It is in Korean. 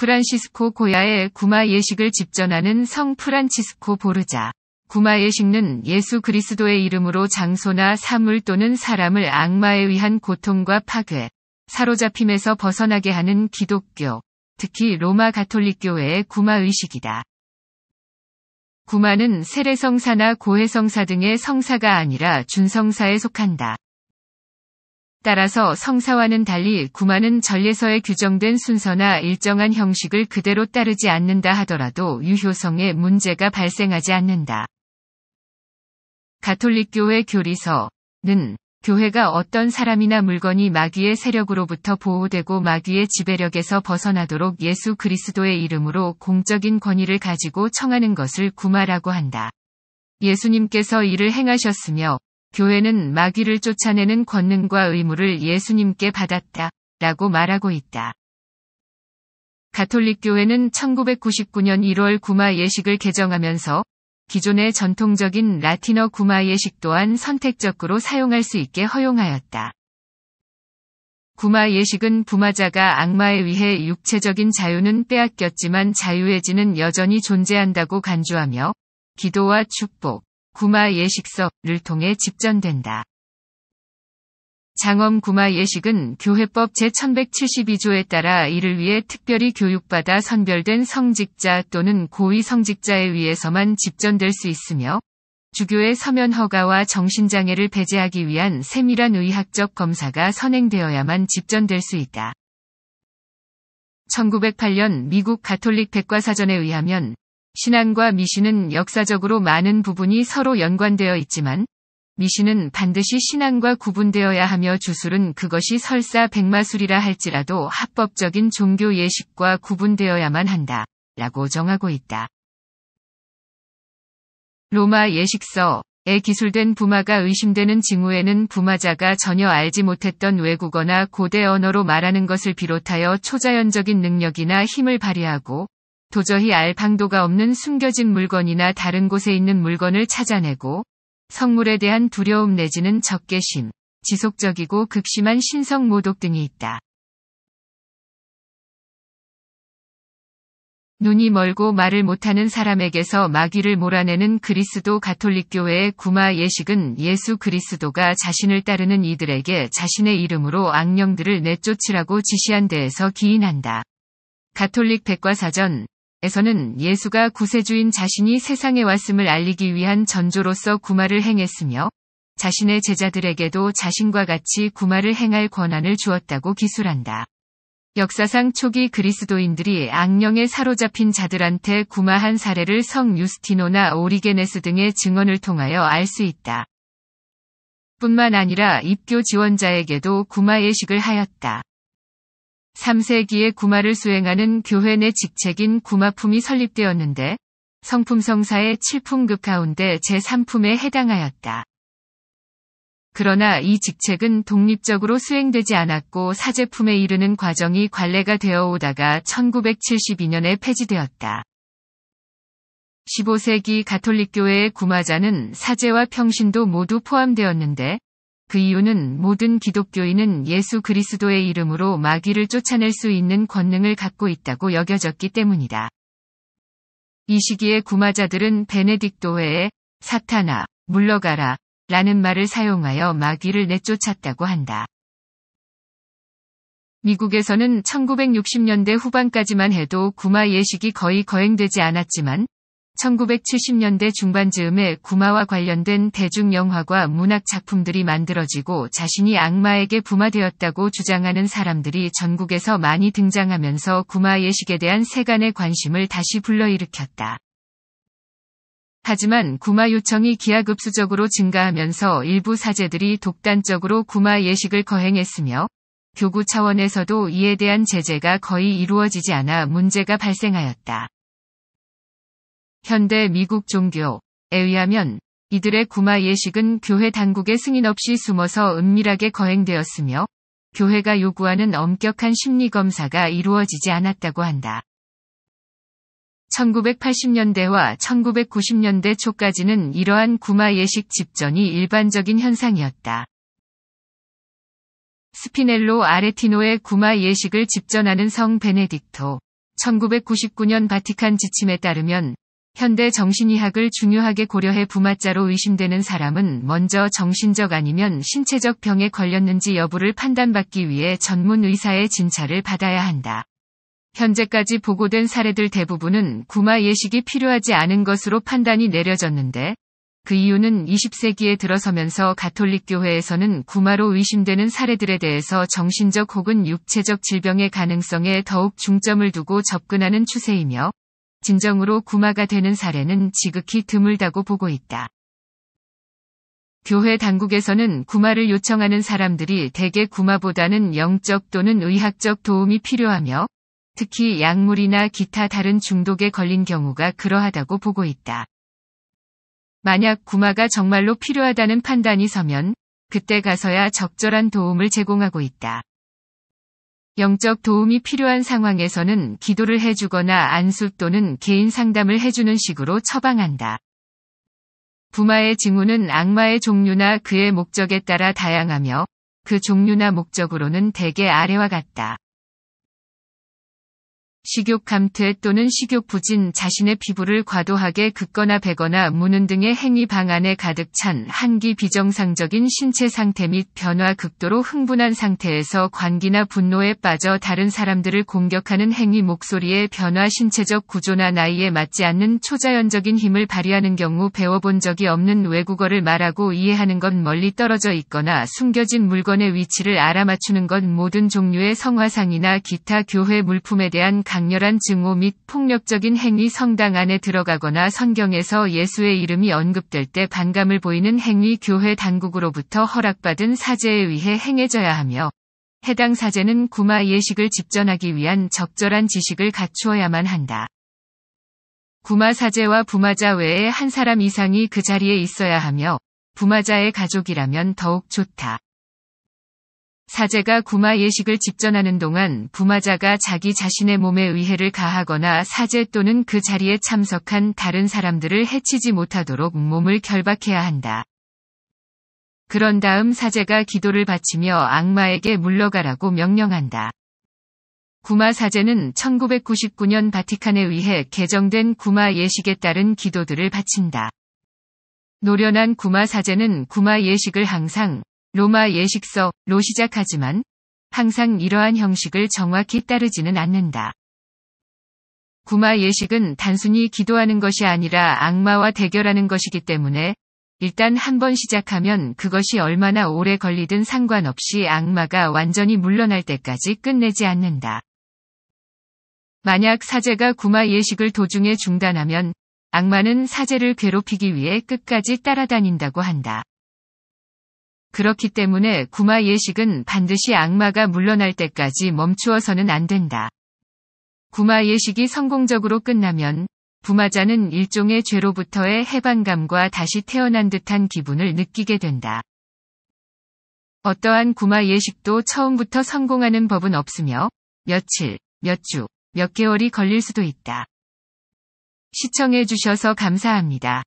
프란시스코 고야의 구마 예식을 집전하는 성 프란치스코 보르자. 구마 예식는 예수 그리스도의 이름으로 장소나 사물 또는 사람을 악마에 의한 고통과 파괴, 사로잡힘에서 벗어나게 하는 기독교, 특히 로마 가톨릭교회의 구마 의식이다. 구마는 세례성사나 고해성사 등의 성사가 아니라 준성사에 속한다. 따라서 성사와는 달리 구마는 전례서에 규정된 순서나 일정한 형식을 그대로 따르지 않는다 하더라도 유효성에 문제가 발생하지 않는다. 가톨릭교회 교리서는 교회가 어떤 사람이나 물건이 마귀의 세력으로부터 보호되고 마귀의 지배력에서 벗어나도록 예수 그리스도의 이름으로 공적인 권위를 가지고 청하는 것을 구마라고 한다. 예수님께서 이를 행하셨으며 교회는 마귀를 쫓아내는 권능과 의무를 예수님께 받았다. 라고 말하고 있다. 가톨릭 교회는 1999년 1월 구마 예식을 개정하면서 기존의 전통적인 라틴어 구마 예식 또한 선택적으로 사용할 수 있게 허용하였다. 구마 예식은 부마자가 악마에 의해 육체적인 자유는 빼앗겼지만 자유의 지는 여전히 존재한다고 간주하며 기도와 축복, 구마 예식서를 통해 집전된다. 장엄 구마 예식은 교회법 제1172조에 따라 이를 위해 특별히 교육받아 선별된 성직자 또는 고위 성직자에 의해서만 집전될 수 있으며 주교의 서면 허가와 정신장애를 배제하기 위한 세밀한 의학적 검사가 선행되어야만 집전될 수 있다. 1908년 미국 가톨릭 백과사전에 의하면 신앙과 미신은 역사적으로 많은 부분이 서로 연관되어 있지만 미신은 반드시 신앙과 구분되어야 하며 주술은 그것이 설사 백마술이라 할지라도 합법적인 종교 예식과 구분되어야만 한다. 라고 정하고 있다. 로마 예식서에 기술된 부마가 의심되는 징후에는 부마자가 전혀 알지 못했던 외국어나 고대 언어로 말하는 것을 비롯하여 초자연적인 능력이나 힘을 발휘하고 도저히 알 방도가 없는 숨겨진 물건이나 다른 곳에 있는 물건을 찾아내고 성물에 대한 두려움 내지는 적개심, 지속적이고 극심한 신성 모독 등이 있다. 눈이 멀고 말을 못하는 사람에게서 마귀를 몰아내는 그리스도 가톨릭교회의 구마 예식은 예수 그리스도가 자신을 따르는 이들에게 자신의 이름으로 악령들을 내쫓으라고 지시한 데에서 기인한다. 가톨릭 백과사전 에서는 예수가 구세주인 자신이 세상에 왔음을 알리기 위한 전조로서 구마를 행했으며 자신의 제자들에게도 자신과 같이 구마를 행할 권한을 주었다고 기술한다. 역사상 초기 그리스도인들이 악령에 사로잡힌 자들한테 구마한 사례를 성 유스티노나 오리게네스 등의 증언을 통하여 알 수 있다. 뿐만 아니라 입교 지원자에게도 구마 예식을 하였다. 3세기에 구마를 수행하는 교회 내 직책인 구마품이 설립되었는데 성품성사의 7품급 가운데 제3품에 해당하였다. 그러나 이 직책은 독립적으로 수행되지 않았고 사제품에 이르는 과정이 관례가 되어 오다가 1972년에 폐지되었다. 15세기 가톨릭교회의 구마자는 사제와 평신도 모두 포함되었는데 그 이유는 모든 기독교인은 예수 그리스도의 이름으로 마귀를 쫓아낼 수 있는 권능을 갖고 있다고 여겨졌기 때문이다. 이 시기에 구마자들은 베네딕도회에 사탄아, 물러가라 라는 말을 사용하여 마귀를 내쫓았다고 한다. 미국에서는 1960년대 후반까지만 해도 구마 예식이 거의 거행되지 않았지만 1970년대 중반 즈음에 구마와 관련된 대중영화과 문학 작품들이 만들어지고 자신이 악마에게 부마되었다고 주장하는 사람들이 전국에서 많이 등장하면서 구마 예식에 대한 세간의 관심을 다시 불러일으켰다. 하지만 구마 요청이 기하급수적으로 증가하면서 일부 사제들이 독단적으로 구마 예식을 거행했으며 교구 차원에서도 이에 대한 제재가 거의 이루어지지 않아 문제가 발생하였다. 현대 미국 종교에 의하면 이들의 구마 예식은 교회 당국의 승인 없이 숨어서 은밀하게 거행되었으며 교회가 요구하는 엄격한 심리 검사가 이루어지지 않았다고 한다. 1980년대와 1990년대 초까지는 이러한 구마 예식 집전이 일반적인 현상이었다. 스피넬로 아레티노의 구마 예식을 집전하는 성 베네딕토 1999년 바티칸 지침에 따르면 현대 정신의학을 중요하게 고려해 부마자로 의심되는 사람은 먼저 정신적 아니면 신체적 병에 걸렸는지 여부를 판단받기 위해 전문 의사의 진찰을 받아야 한다. 현재까지 보고된 사례들 대부분은 구마 예식이 필요하지 않은 것으로 판단이 내려졌는데 그 이유는 20세기에 들어서면서 가톨릭 교회에서는 구마로 의심되는 사례들에 대해서 정신적 혹은 육체적 질병의 가능성에 더욱 중점을 두고 접근하는 추세이며 진정으로 구마가 되는 사례는 지극히 드물다고 보고 있다. 교회 당국에서는 구마를 요청하는 사람들이 대개 구마보다는 영적 또는 의학적 도움이 필요하며 특히 약물이나 기타 다른 중독에 걸린 경우가 그러하다고 보고 있다. 만약 구마가 정말로 필요하다는 판단이 서면 그때 가서야 적절한 도움을 제공하고 있다. 영적 도움이 필요한 상황에서는 기도를 해주거나 안수 또는 개인 상담을 해주는 식으로 처방한다. 부마의 징후는 악마의 종류나 그의 목적에 따라 다양하며 그 종류나 목적으로는 대개 아래와 같다. 식욕 감퇴 또는 식욕 부진 자신의 피부를 과도하게 긁거나 베거나 무는 등의 행위 방안에 가득 찬 한기 비정상적인 신체 상태 및 변화 극도로 흥분한 상태에서 관기나 분노에 빠져 다른 사람들을 공격하는 행위 목소리의 변화 신체적 구조나 나이에 맞지 않는 초자연적인 힘을 발휘하는 경우 배워본 적이 없는 외국어를 말하고 이해하는 건 멀리 떨어져 있거나 숨겨진 물건의 위치를 알아맞추는 건 모든 종류의 성화상이나 기타 교회 물품에 대한 강렬한 증오 및 폭력적인 행위 성당 안에 들어가거나 성경에서 예수의 이름이 언급될 때 반감을 보이는 행위 교회 당국으로부터 허락받은 사제에 의해 행해져야 하며 해당 사제는 구마 예식을 집전하기 위한 적절한 지식을 갖추어야만 한다. 구마 사제와 부마자 외에 한 사람 이상이 그 자리에 있어야 하며 부마자의 가족이라면 더욱 좋다. 사제가 구마 예식을 집전하는 동안 부마자가 자기 자신의 몸에 의해를 가하거나 사제 또는 그 자리에 참석한 다른 사람들을 해치지 못하도록 몸을 결박해야 한다. 그런 다음 사제가 기도를 바치며 악마에게 물러가라고 명령한다. 구마 사제는 1999년 바티칸에 의해 개정된 구마 예식에 따른 기도들을 바친다. 노련한 구마 사제는 구마 예식을 항상 로마 예식서로 시작하지만 항상 이러한 형식을 정확히 따르지는 않는다. 구마 예식은 단순히 기도하는 것이 아니라 악마와 대결하는 것이기 때문에 일단 한 번 시작하면 그것이 얼마나 오래 걸리든 상관없이 악마가 완전히 물러날 때까지 끝내지 않는다. 만약 사제가 구마 예식을 도중에 중단하면 악마는 사제를 괴롭히기 위해 끝까지 따라다닌다고 한다. 그렇기 때문에 구마 예식은 반드시 악마가 물러날 때까지 멈추어서는 안 된다. 구마 예식이 성공적으로 끝나면 부마자는 일종의 죄로부터의 해방감과 다시 태어난 듯한 기분을 느끼게 된다. 어떠한 구마 예식도 처음부터 성공하는 법은 없으며 며칠, 몇 주, 몇 개월이 걸릴 수도 있다. 시청해주셔서 감사합니다.